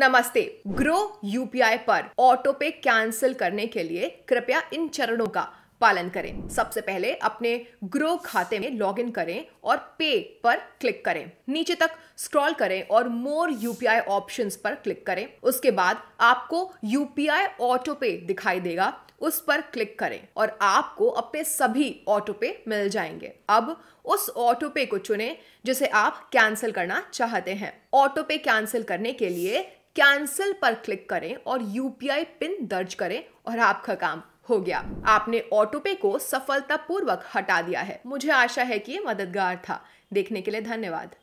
नमस्ते Groww UPI पर auto pay cancel करने के लिए कृपया इन चरणों का पालन करें सबसे पहले अपने ग्रो खाते में लॉगिन करें और पे पर क्लिक करें नीचे तक स्क्रॉल करें और मोर यूपीआई ऑप्शंस पर क्लिक करें उसके बाद आपको यूपीआई ऑटो पे दिखाई देगा उस पर क्लिक करें और आपको अपने सभी ऑटो पे मिल जाएंगे अब उस ऑटो पे को चुनें जिसे आप कैंसिल करना चाहते हैं ऑटो पे कैंसिल करने के लिए कैंसिल पर क्लिक करें और यू पिन दर्ज करें और आपका काम हो गया आपने ऑटो पे को सफलतापूर्वक हटा दिया है मुझे आशा है कि ये मददगार था देखने के लिए धन्यवाद